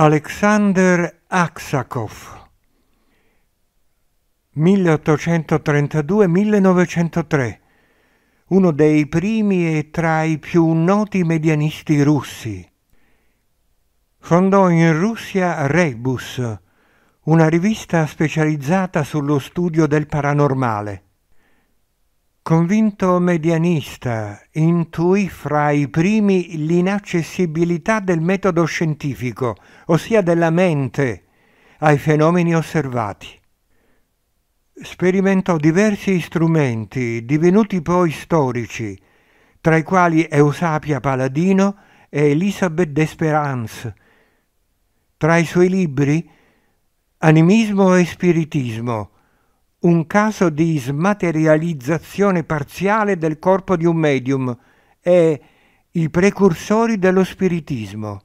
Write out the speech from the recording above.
Alexander Aksakov 1832-1903, uno dei primi e tra i più noti medianisti russi. Fondò in Russia Rebus, una rivista specializzata sullo studio del paranormale. Convinto medianista, intuì fra i primi l'inaccessibilità del metodo scientifico, ossia della mente, ai fenomeni osservati. Sperimentò diversi strumenti, divenuti poi storici, tra i quali Eusapia Paladino e Elisabeth d'Esperance. Tra i suoi libri, Animismo e Spiritismo, un caso di smaterializzazione parziale del corpo di un medium e i precursori dello spiritismo.